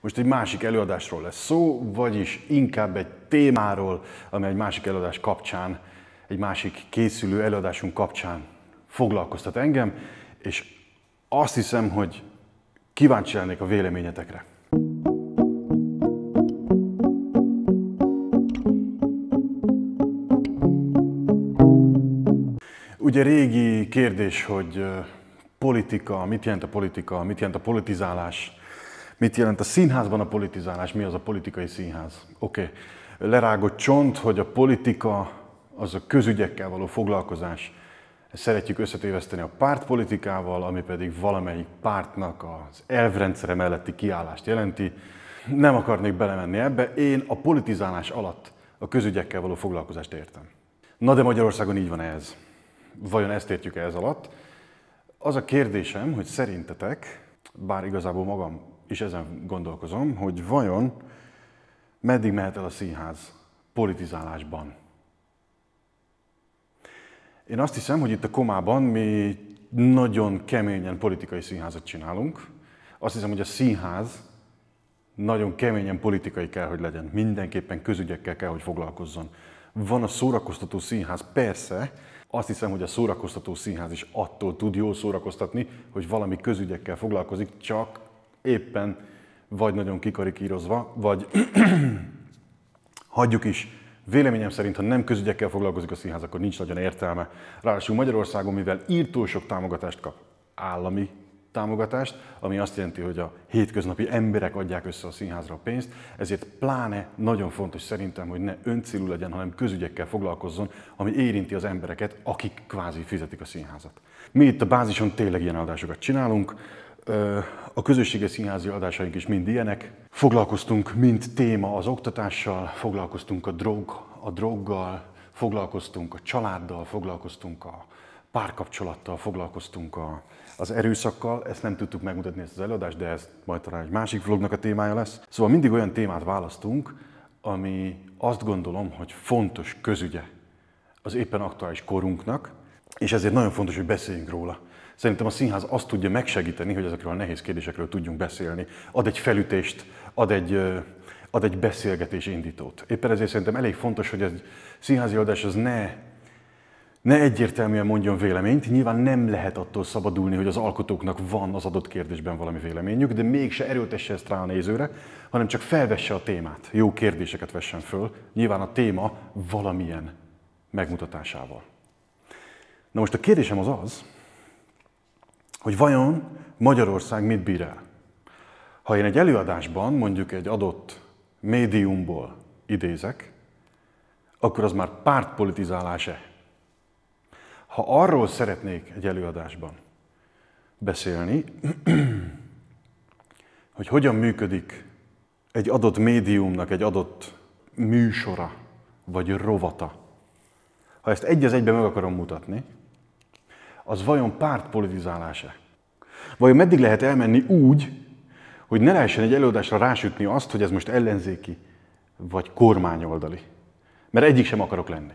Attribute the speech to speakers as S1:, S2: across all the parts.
S1: Most egy másik előadásról lesz szó, vagyis inkább egy témáról, amely egy másik előadás kapcsán, egy másik készülő előadásunk kapcsán foglalkoztat engem, és azt hiszem, hogy kíváncsi lennék a véleményetekre. Ugye régi kérdés, hogy politika, mit jelent a politika, mit jelent a politizálás, Mit jelent a színházban a politizálás? Mi az a politikai színház? Oké, okay. lerágott csont, hogy a politika az a közügyekkel való foglalkozás. Ezt szeretjük összetéveszteni a pártpolitikával, ami pedig valamelyik pártnak az elvrendszere melletti kiállást jelenti. Nem akarnék belemenni ebbe, én a politizálás alatt a közügyekkel való foglalkozást értem. Na de Magyarországon így van ez. Vajon ezt értjük -e ez alatt? Az a kérdésem, hogy szerintetek, bár igazából magam is ezen gondolkozom, hogy vajon meddig mehet el a színház politizálásban. Én azt hiszem, hogy itt a komában mi nagyon keményen politikai színházat csinálunk. Azt hiszem, hogy a színház nagyon keményen politikai kell, hogy legyen. Mindenképpen közügyekkel kell, hogy foglalkozzon. Van a szórakoztató színház, persze, azt hiszem, hogy a szórakoztató színház is attól tud jól szórakoztatni, hogy valami közügyekkel foglalkozik, csak éppen vagy nagyon kikarikírozva, vagy hagyjuk is. Véleményem szerint, ha nem közügyekkel foglalkozik a színház, akkor nincs nagyon értelme. Ráadásul Magyarországon, mivel írtó sok támogatást kap, állami támogatást, ami azt jelenti, hogy a hétköznapi emberek adják össze a színházra a pénzt, ezért pláne nagyon fontos szerintem, hogy ne öncélú legyen, hanem közügyekkel foglalkozzon, ami érinti az embereket, akik kvázi fizetik a színházat. Mi itt a bázison tényleg ilyen adásokat csinálunk, a közösséges színházi adásaink is mind ilyenek. Foglalkoztunk mint téma az oktatással, foglalkoztunk a, drog, a droggal, foglalkoztunk a családdal, foglalkoztunk a párkapcsolattal, foglalkoztunk a, az erőszakkal. Ezt nem tudtuk megmutatni ezt az előadást, de ez majd talán egy másik vlognak a témája lesz. Szóval mindig olyan témát választunk, ami azt gondolom, hogy fontos közügye az éppen aktuális korunknak, és ezért nagyon fontos, hogy beszéljünk róla. Szerintem a színház azt tudja megsegíteni, hogy ezekről a nehéz kérdésekről tudjunk beszélni. Ad egy felütést, ad egy, ad egy beszélgetés indítót. Éppen ezért szerintem elég fontos, hogy egy színházi adás az ne, ne egyértelműen mondjon véleményt. Nyilván nem lehet attól szabadulni, hogy az alkotóknak van az adott kérdésben valami véleményük, de mégse erőltesse ezt rá a nézőre, hanem csak felvesse a témát, jó kérdéseket vessen föl, nyilván a téma valamilyen megmutatásával. Na most a kérdésem az az, hogy vajon Magyarország mit bír el. Ha én egy előadásban mondjuk egy adott médiumból idézek, akkor az már pártpolitizálás-e? Ha arról szeretnék egy előadásban beszélni, hogy hogyan működik egy adott médiumnak egy adott műsora vagy rovata, ha ezt egy az egyben meg akarom mutatni, az vajon pártpolitizálása? Vajon meddig lehet elmenni úgy, hogy ne lehessen egy előadásra rásütni azt, hogy ez most ellenzéki vagy kormányoldali? Mert egyik sem akarok lenni.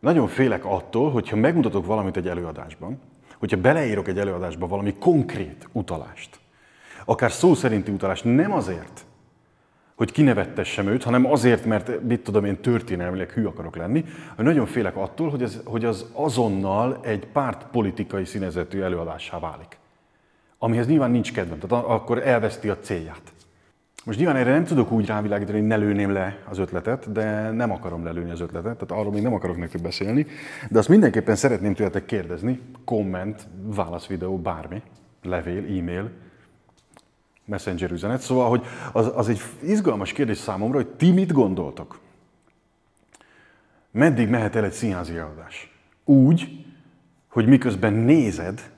S1: Nagyon félek attól, hogyha megmutatok valamit egy előadásban, hogyha beleírok egy előadásba valami konkrét utalást, akár szó szerinti utalást, nem azért, hogy kinevettessem őt, hanem azért, mert mit tudom én, történelmileg hű akarok lenni, hogy nagyon félek attól, hogy, ez, hogy az azonnal egy pártpolitikai színezetű előadássá válik. Amihez nyilván nincs kedvem, tehát akkor elveszti a célját. Most nyilván erre nem tudok úgy rávilágítani, hogy ne lőném le az ötletet, de nem akarom lelőni az ötletet, tehát arról még nem akarok neki beszélni, de azt mindenképpen szeretném tőletek kérdezni, komment, válaszvideó, bármi, levél, e-mail, messenger üzenet. Szóval, hogy az, az egy izgalmas kérdés számomra, hogy ti mit gondoltok? Meddig mehet el egy színházi előadás? Úgy, hogy miközben nézed,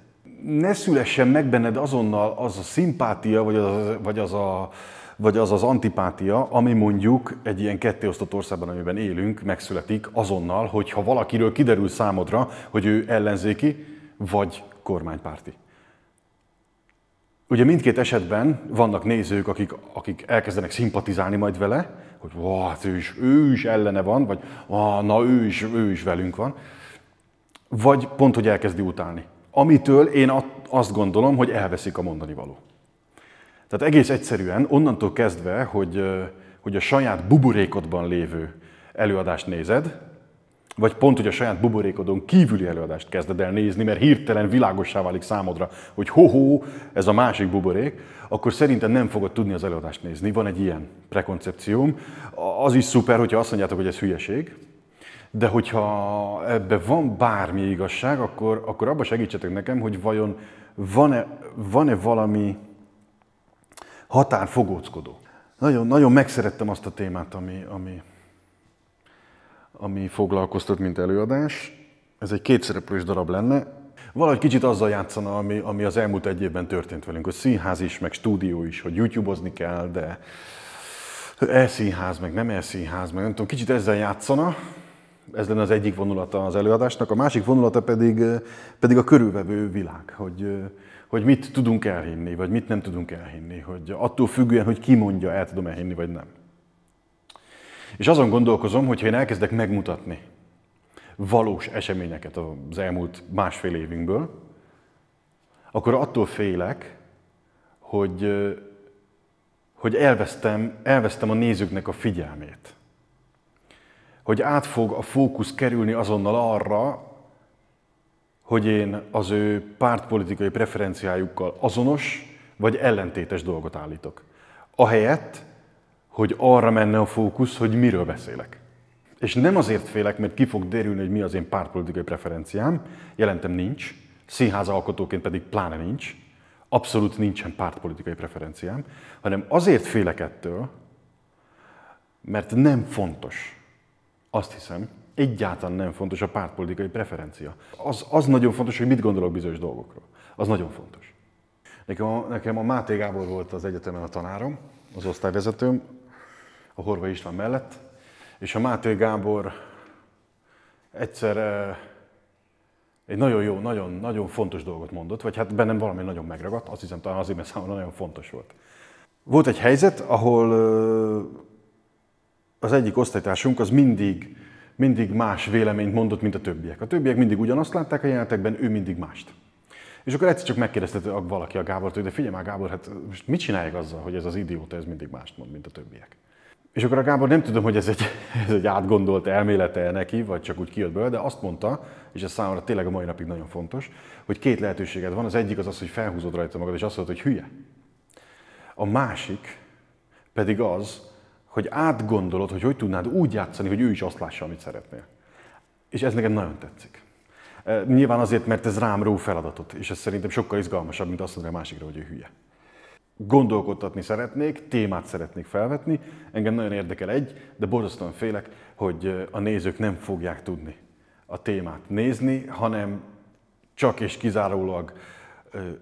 S1: ne szülessen meg benned azonnal az a szimpátia, vagy az, vagy az a vagy az az antipátia, ami mondjuk egy ilyen kettéosztott országban, amiben élünk, megszületik azonnal, hogyha valakiről kiderül számodra, hogy ő ellenzéki, vagy kormánypárti. Ugye mindkét esetben vannak nézők, akik, akik elkezdenek szimpatizálni majd vele, hogy wow, hát ő is, ő is ellene van, vagy na ő is, ő is velünk van, vagy pont, hogy elkezdi utálni. Amitől én azt gondolom, hogy elveszik a mondani való. Tehát egész egyszerűen onnantól kezdve, hogy, hogy a saját buborékodban lévő előadást nézed, vagy pont, hogy a saját buborékodon kívüli előadást kezded el nézni, mert hirtelen világossá válik számodra, hogy ho-ho, ez a másik buborék, akkor szerintem nem fogod tudni az előadást nézni. Van egy ilyen prekoncepcióm. Az is szuper, hogyha azt mondjátok, hogy ez hülyeség, de hogyha ebbe van bármi igazság, akkor, akkor abba segítsetek nekem, hogy vajon van-e, van-e valami határfogóckodó. Nagyon, nagyon megszerettem azt a témát, ami, ami, ami foglalkoztat, mint előadás. Ez egy kétszereplős darab lenne. Valahogy kicsit azzal játszana, ami, ami az elmúlt egy évben történt velünk, hogy színház is, meg stúdió is, hogy YouTube-ozni kell, de elszínház, meg nem elszínház, meg nem tudom, kicsit ezzel játszana. Ez lenne az egyik vonulata az előadásnak, a másik vonulata pedig, pedig a körülvevő világ, hogy, hogy mit tudunk elhinni, vagy mit nem tudunk elhinni, hogy attól függően, hogy ki mondja, el tudom elhinni, vagy nem. És azon gondolkozom, hogy ha én elkezdek megmutatni valós eseményeket az elmúlt másfél évünkből, akkor attól félek, hogy, hogy elvesztem, elvesztem a nézőknek a figyelmét. Hogy át fog a fókusz kerülni azonnal arra, hogy én az ő pártpolitikai preferenciájukkal azonos vagy ellentétes dolgot állítok. Ahelyett, hogy arra menne a fókusz, hogy miről beszélek. És nem azért félek, mert ki fog derülni, hogy mi az én pártpolitikai preferenciám, jelentem nincs, színház alkotóként pedig pláne nincs, abszolút nincsen pártpolitikai preferenciám, hanem azért félek ettől, mert nem fontos, azt hiszem, egyáltalán nem fontos a pártpolitikai preferencia. Az, az nagyon fontos, hogy mit gondolok bizonyos dolgokról. Az nagyon fontos. Nekem a, nekem a Máté Gábor volt az egyetemen a tanárom, az osztályvezetőm, a Horvai István mellett, és a Máté Gábor egyszer eh, egy nagyon jó, nagyon, nagyon fontos dolgot mondott, vagy hát bennem valami nagyon megragadt, azt hiszem talán azért, mert számomra nagyon fontos volt. Volt egy helyzet, ahol eh, az egyik osztálytársunk az mindig, mindig más véleményt mondott, mint a többiek. A többiek mindig ugyanazt látták a jelenetekben, ő mindig mást. És akkor egyszer csak megkérdezte valaki a Gábort, hogy de figyelj már Gábor, hát most mit csinálják azzal, hogy ez az idióta, ez mindig mást mond, mint a többiek. És akkor a Gábor nem tudom, hogy ez egy, ez egy átgondolt elmélete neki, vagy csak úgy kijött belőle, de azt mondta, és ez számomra tényleg a mai napig nagyon fontos, hogy két lehetőséged van. Az egyik az az, hogy felhúzod rajta magad, és azt mondod, hogy hülye. A másik pedig az, hogy átgondolod, hogy hogy tudnád úgy játszani, hogy ő is azt lássa, amit szeretnél. És ez nekem nagyon tetszik. Nyilván azért, mert ez rám ró feladatot, és ez szerintem sokkal izgalmasabb, mint azt mondani a másikra, hogy ő hülye gondolkodtatni szeretnék, témát szeretnék felvetni. Engem nagyon érdekel egy, de borzasztóan félek, hogy a nézők nem fogják tudni a témát nézni, hanem csak és kizárólag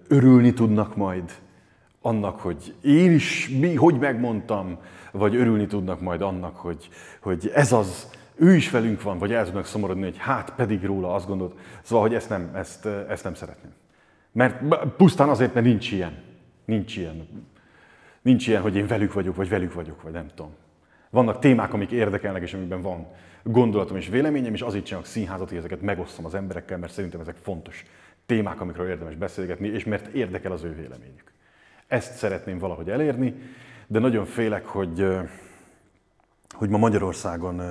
S1: örülni tudnak majd annak, hogy én is mi, hogy megmondtam, vagy örülni tudnak majd annak, hogy, hogy ez az, ő is velünk van, vagy el tudnak szomorodni, hogy hát pedig róla azt gondolt. Szóval, hogy ezt nem, ezt, ezt nem szeretném. Mert pusztán azért, mert nincs ilyen. Nincs ilyen, nincs ilyen, hogy én velük vagyok, vagy velük vagyok, vagy nem tudom. Vannak témák, amik érdekelnek, és amikben van gondolatom és véleményem, és azért csinálok színházat, hogy ezeket megosztom az emberekkel, mert szerintem ezek fontos témák, amikről érdemes beszélgetni, és mert érdekel az ő véleményük. Ezt szeretném valahogy elérni, de nagyon félek, hogy, hogy ma Magyarországon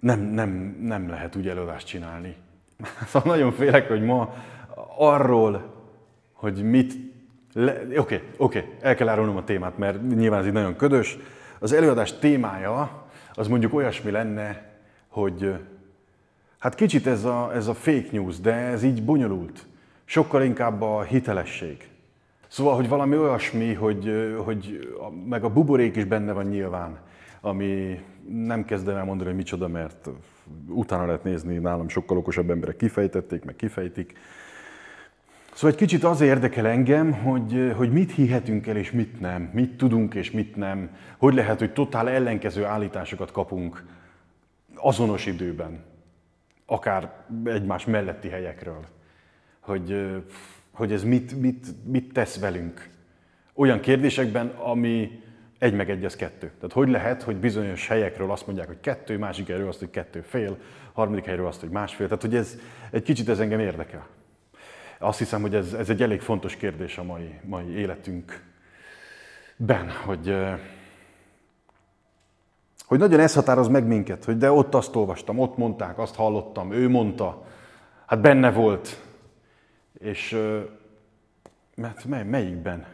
S1: nem, nem, nem lehet úgy előadást csinálni. Szóval nagyon félek, hogy ma arról hogy mit... Le... Oké, okay, oké, okay, el kell árulnom a témát, mert nyilván ez így nagyon ködös. Az előadás témája az mondjuk olyasmi lenne, hogy hát kicsit ez a, ez a fake news, de ez így bonyolult. Sokkal inkább a hitelesség. Szóval, hogy valami olyasmi, hogy, hogy meg a buborék is benne van nyilván, ami nem kezdem el mondani, hogy micsoda, mert utána lehet nézni, nálam sokkal okosabb emberek kifejtették, meg kifejtik. Szóval egy kicsit az érdekel engem, hogy, eh, hogy mit hihetünk el és mit nem, mit tudunk és mit nem, hogy lehet, hogy totál ellenkező állításokat kapunk azonos időben, akár egymás melletti helyekről, hogy, eh, hogy ez mit, mit, mit tesz velünk olyan kérdésekben, ami egy meg egy az kettő. Tehát hogy lehet, hogy bizonyos helyekről azt mondják, hogy kettő, másik helyről azt, hogy kettő fél, harmadik helyről azt, hogy másfél. Tehát hogy ez egy kicsit ez engem érdekel. Azt hiszem, hogy ez, ez egy elég fontos kérdés a mai, mai életünkben, hogy, hogy nagyon ez határoz meg minket, hogy de ott azt olvastam, ott mondták, azt hallottam, ő mondta, hát benne volt, és mert mely, melyikben?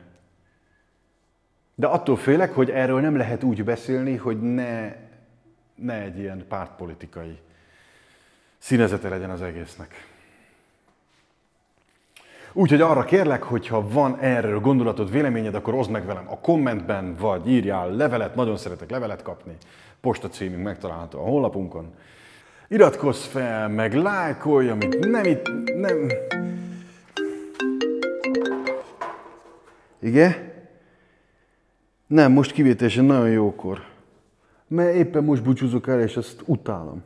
S1: De attól félek, hogy erről nem lehet úgy beszélni, hogy ne, ne egy ilyen pártpolitikai színezete legyen az egésznek. Úgyhogy arra kérlek, hogy ha van erről gondolatod, véleményed, akkor oszd meg velem a kommentben, vagy írjál levelet, nagyon szeretek levelet kapni. Posta címünk megtalálható a honlapunkon. Iratkozz fel, meg lájkolj, amit nem itt, nem... Igen? Nem, most kivételesen nagyon jókor. Mert éppen most búcsúzok el, és ezt utálom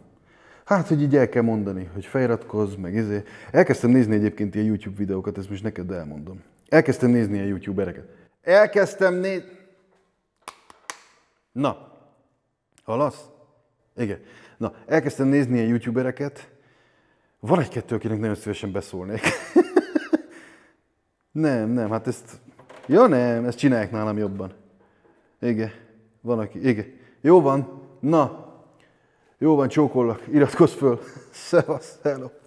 S1: hát, hogy így el kell mondani, hogy feliratkozz, meg izé. Elkezdtem nézni egyébként ilyen YouTube videókat, ezt most neked elmondom. Elkezdtem nézni youtube YouTubereket. Elkezdtem nézni... Na, hallasz? Igen. Na, elkezdtem nézni youtube YouTubereket. Van egy-kettő, akinek nagyon szívesen beszólnék. nem, nem, hát ezt... Ja nem, ezt csinálják nálam jobban. Igen, van aki, igen. Jó van, na, jó van, csókollak, iratkozz föl. Szevasz, hello.